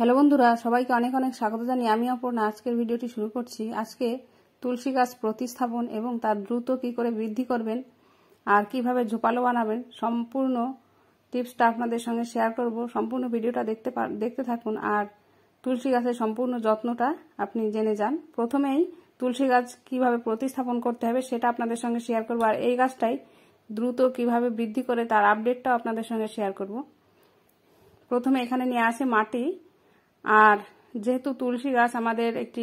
Hello বন্ধুরা সবাইকে অনেক অনেক স্বাগত জানি আমি অপর্ণা আজকের ভিডিওটি শুরু করছি আজকে তুলসী গাছ প্রতিস্থাপন এবং তার দ্রুত কি করে বৃদ্ধি করবেন আর কিভাবে ঝোপালো বানাবেন সম্পূর্ণ টিপসটা আপনাদের সঙ্গে শেয়ার করব সম্পূর্ণ ভিডিওটা দেখতে দেখতে থাকুন আর তুলসী গাছের সম্পূর্ণ যত্নটা আপনি জেনে যান প্রথমেই তুলসী গাছ কিভাবে প্রতিস্থাপন করতে হবে সেটা আপনাদের সঙ্গে শেয়ার করব আর এই গাছটাই দ্রুত কিভাবে বৃদ্ধি করে তার আপডেটটাও আপনাদের সঙ্গে শেয়ার করব প্রথমে এখানে নিয়ে আসে মাটি আর যেহেতু তুলসী গাছ আমাদের একটি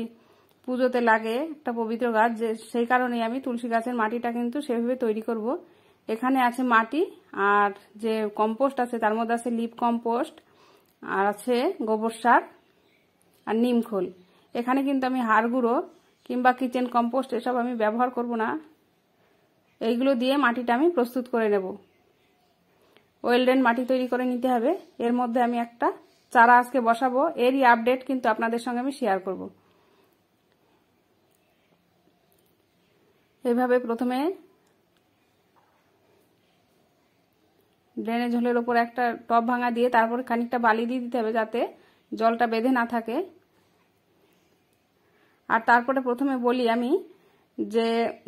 পুজোতে লাগে একটা পবিত্র গাছ যে সেই কারণেই আমি তুলসী গাছের মাটিটা কিন্তু সেভাবে তৈরি করব এখানে আছে মাটি আর যে কম্পোস্ট আছে তার মধ্যে আছে লিপ কম্পোস্ট আর আছে গোবর সার আর নিমখোল এখানে কিন্তু আমি হাড় গুঁড়ো কিংবা কিচেন কম্পোস্ট এসব আমি ব্যবহার করব না এইগুলো দিয়ে মাটিটা আমি প্রস্তুত করে নেব ওয়েলডেন মাটি তৈরি করে নিতে হবে এর মধ্যে আমি একটা চারা আজকে বসাবো এরই আপডেট কিন্তু আপনাদের সঙ্গে আমি শেয়ার করব এইভাবে প্রথমে ড্রেনে ঝোলের ওপর একটা টপ ভাঙা দিয়ে তারপরে খানিকটা বালি দিয়ে দিতে হবে যাতে জলটা বেঁধে না থাকে আর তারপরে প্রথমে বলি আমি যে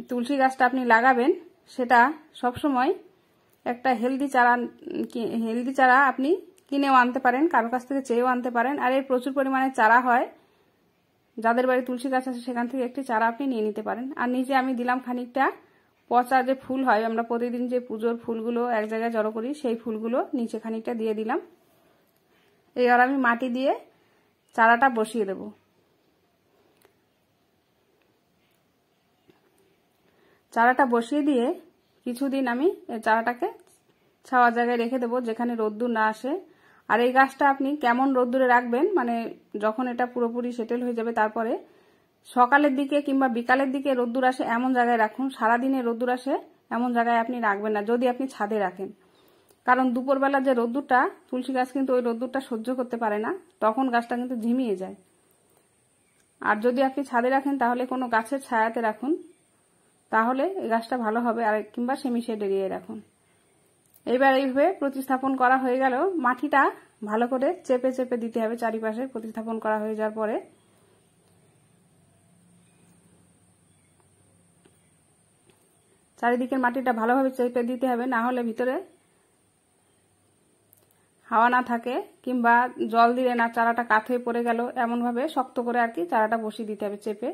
তুলসী গাছটা আপনি লাগাবেন সেটা সবসময় একটা হেলদি চারা হেলদি চারা আপনি কিনেও আনতে পারেন কারোর কাছ থেকে চেয়েও আনতে পারেন আর এর প্রচুর পরিমাণে চারা হয় যাদের বাড়ি তুলসী গাছ আছে সেখান থেকে একটি চারা আপনি নিয়ে নিতে পারেন আর নিজে আমি দিলাম খানিকটা পচা যে ফুল হয় আমরা প্রতিদিন যে পুজোর ফুলগুলো এক জায়গায় জড়ো করি সেই ফুলগুলো নিচে খানিকটা দিয়ে দিলাম এবার আমি মাটি দিয়ে চারাটা বসিয়ে দেব চারাটা বসিয়ে দিয়ে কিছুদিন আমি চারাটাকে ছাওয়া জায়গায় রেখে দেবো যেখানে রোদ্দুর না আসে আর এই গাছটা আপনি কেমন রোদ্দুরে রাখবেন মানে যখন এটা পুরোপুরি সেটেল হয়ে যাবে তারপরে সকালের দিকে কিংবা বিকালের দিকে রোদ্দুর আসে এমন জায়গায় রাখুন সারাদিনে রোদ্দুর আসে এমন জায়গায় আপনি রাখবেন না যদি আপনি ছাদে রাখেন কারণ দুপুরবেলা যে রোদ্দুরটা তুলসী গাছ কিন্তু ওই রোদ্দুরটা সহ্য করতে পারে না তখন গাছটা কিন্তু ঝিমিয়ে যায় আর যদি আপনি ছাদে রাখেন তাহলে কোনো গাছের ছায়াতে রাখুন তাহলে এই গাছটা ভালো হবে আর কিংবা সেমিশে ডেরিয়ে রাখুন এবার এইভাবে প্রতিস্থাপন করা হয়ে গেল মাটিটা ভালো করে চেপে চেপে দিতে হবে চারিপাশে প্রতিস্থাপন করা হয়ে যাওয়ার পরে চারিদিকের মাটিটা ভালোভাবে চেপে দিতে হবে না হলে ভিতরে হাওয়া না থাকে কিংবা জল দিলে না চারাটা কাত হয়ে পড়ে গেল এমনভাবে শক্ত করে আর কি চারাটা বসিয়ে দিতে হবে চেপে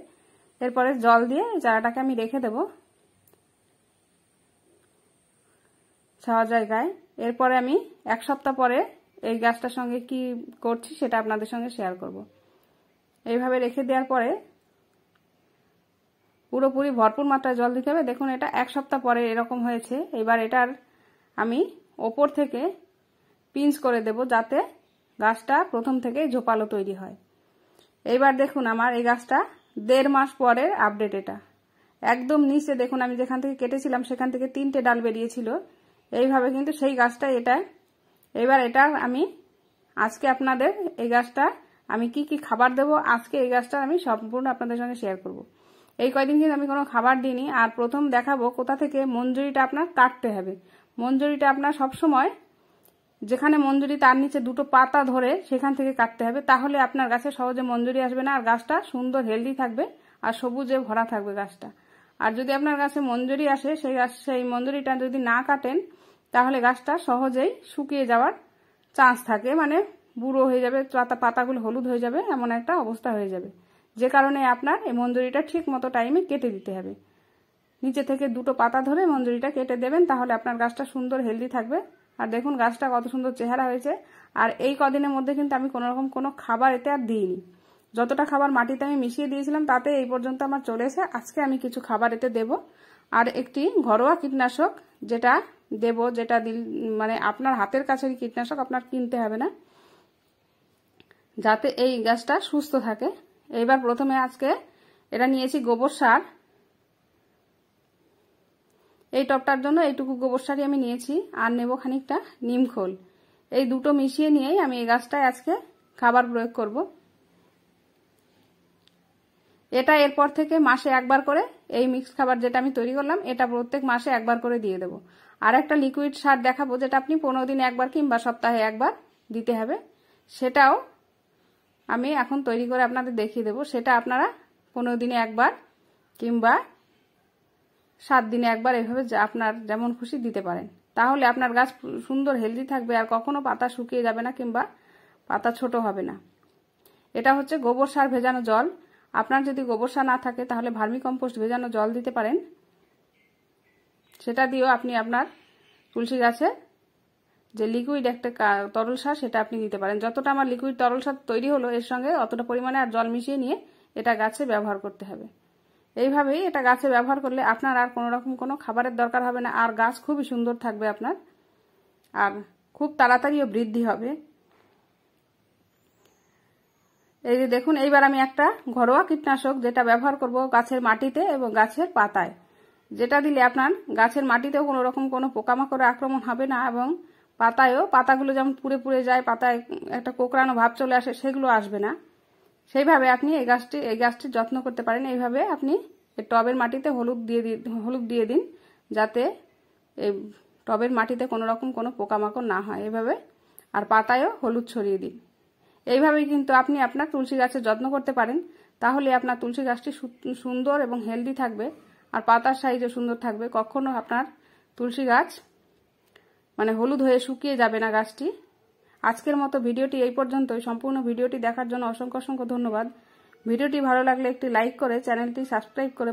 এরপরে জল দিয়ে চারাটাকে আমি রেখে দেবো ছাওয়া জায়গায় এরপরে আমি এক সপ্তাহ পরে এই গাছটার সঙ্গে কি করছি সেটা আপনাদের সঙ্গে শেয়ার করব। এইভাবে রেখে দেওয়ার পরে পুরোপুরি ভরপুর মাত্রায় জল দিতে হবে দেখুন এটা এক সপ্তাহ পরে এরকম হয়েছে এবার এটার আমি ওপর থেকে পিঞ্চ করে দেব যাতে গাছটা প্রথম থেকে ঝোপালো তৈরি হয় এইবার দেখুন আমার এই গাছটা দেড় মাস পরের আপডেট এটা একদম নিচে দেখুন আমি যেখান থেকে কেটেছিলাম সেখান থেকে তিনটে ডাল বেরিয়েছিল এইভাবে কিন্তু সেই গাছটা এটা এবার এটা আমি আজকে আপনাদের এই গাছটা আমি কি কি খাবার দেব আজকে এই গাছটা আমি সম্পূর্ণ আপনাদের সঙ্গে শেয়ার করব। এই কয়দিন কিন্তু আমি কোনো খাবার দিইনি আর প্রথম দেখাবো কোথা থেকে মঞ্জুরিটা আপনার কাটতে হবে মঞ্জুরিটা আপনার সবসময় যেখানে মঞ্জুরি তার নিচে দুটো পাতা ধরে সেখান থেকে কাটতে হবে তাহলে আপনার গাছে সহজে মঞ্জুরি আসবে না আর গাছটা সুন্দর হেলদি থাকবে আর সবুজে ভরা থাকবে গাছটা আর যদি আপনার গাছে মঞ্জুরি আসে সেই গাছ সেই মঞ্জুরিটা যদি না কাটেন তাহলে গাছটা সহজেই শুকিয়ে যাওয়ার চান্স থাকে মানে বুড়ো হয়ে যাবে চাতা পাতাগুলো হলুদ হয়ে যাবে এমন একটা অবস্থা হয়ে যাবে যে কারণে আপনার এই মঞ্জুরিটা ঠিক মতো টাইমে কেটে দিতে হবে নিচে থেকে দুটো পাতা ধরে মঞ্জুরিটা কেটে দেবেন তাহলে আপনার গাছটা সুন্দর হেলদি থাকবে আর দেখুন গাছটা কত সুন্দর চেহারা হয়েছে আর এই কদিনের মধ্যে কিন্তু আমি কোনোরকম কোনো খাবার এতে আর দিইনি যতটা খাবার মাটিতে আমি মিশিয়ে দিয়েছিলাম তাতে এই পর্যন্ত আমার চলেছে আজকে আমি কিছু খাবার এতে দেব আর একটি ঘরোয়া কীটনাশক যেটা দেব যেটা দিল মানে আপনার হাতের কাছের কীটনাশক আপনার কিনতে হবে না যাতে এই গাছটা সুস্থ থাকে এইবার প্রথমে আজকে এটা নিয়েছি গোবর সার এই টপটার জন্য এইটুকু গোবর সারই আমি নিয়েছি আর নেব খানিকটা নিমখোল এই দুটো মিশিয়ে নিয়েই আমি এই গাছটায় আজকে খাবার প্রয়োগ করবো এটা এরপর থেকে মাসে একবার করে এই মিক্স খাবার যেটা আমি তৈরি করলাম এটা প্রত্যেক মাসে একবার করে দিয়ে দেবো আর একটা লিকুইড সার দেখাবো যেটা আপনি পনেরো দিনে একবার কিংবা সপ্তাহে একবার দিতে হবে সেটাও আমি এখন তৈরি করে আপনাদের দেখিয়ে দেবো সেটা আপনারা পনেরো দিনে একবার কিংবা সাত দিনে একবার এভাবে আপনার যেমন খুশি দিতে পারেন তাহলে আপনার গাছ সুন্দর হেলদি থাকবে আর কখনো পাতা শুকিয়ে যাবে না কিংবা পাতা ছোট হবে না এটা হচ্ছে গোবর সার ভেজানো জল আপনার যদি গোবর সার না থাকে তাহলে ভার্মি কম্পোস্ট ভেজানো জল দিতে পারেন সেটা দিয়েও আপনি আপনার তুলসী গাছে যে লিকুইড একটা তরল সার সেটা আপনি দিতে পারেন যতটা আমার লিকুইড তরল সার তৈরি হলো এর সঙ্গে অতটা পরিমাণে আর জল মিশিয়ে নিয়ে এটা গাছে ব্যবহার করতে হবে এইভাবেই এটা গাছে ব্যবহার করলে আপনার আর কোনো রকম কোনো খাবারের দরকার হবে না আর গাছ খুবই সুন্দর থাকবে আপনার আর খুব তাড়াতাড়িও বৃদ্ধি হবে এই যে দেখুন এইবার আমি একটা ঘরোয়া কীটনাশক যেটা ব্যবহার করব গাছের মাটিতে এবং গাছের পাতায় যেটা দিলে আপনার গাছের মাটিতেও কোনো রকম কোনো পোকামাকড়ের আক্রমণ হবে না এবং পাতায়ও পাতাগুলো যেমন পুড়ে পুড়ে যায় পাতায় একটা কোকড়ানো ভাব চলে আসে সেগুলো আসবে না সেইভাবে আপনি এই গাছটি এই গাছটির যত্ন করতে পারেন এইভাবে আপনি টবের মাটিতে হলুদ দিয়ে দিন হলুদ দিয়ে দিন যাতে এই টবের মাটিতে কোনো রকম কোনো পোকামাকড় না হয় এভাবে আর পাতায়ও হলুদ ছড়িয়ে দিন এইভাবেই কিন্তু আপনি আপনার তুলসী গাছের যত্ন করতে পারেন তাহলে আপনার তুলসী গাছটি সুন্দর এবং হেলদি থাকবে আর পাতার সাইজও সুন্দর থাকবে কখনো আপনার তুলসী গাছ মানে হলুদ হয়ে শুকিয়ে যাবে না গাছটি আজকের মতো ভিডিওটি এই পর্যন্তই সম্পূর্ণ ভিডিওটি দেখার জন্য অসংখ্য অসংখ্য ধন্যবাদ ভিডিওটি ভালো লাগলে একটি লাইক করে চ্যানেলটি সাবস্ক্রাইব করে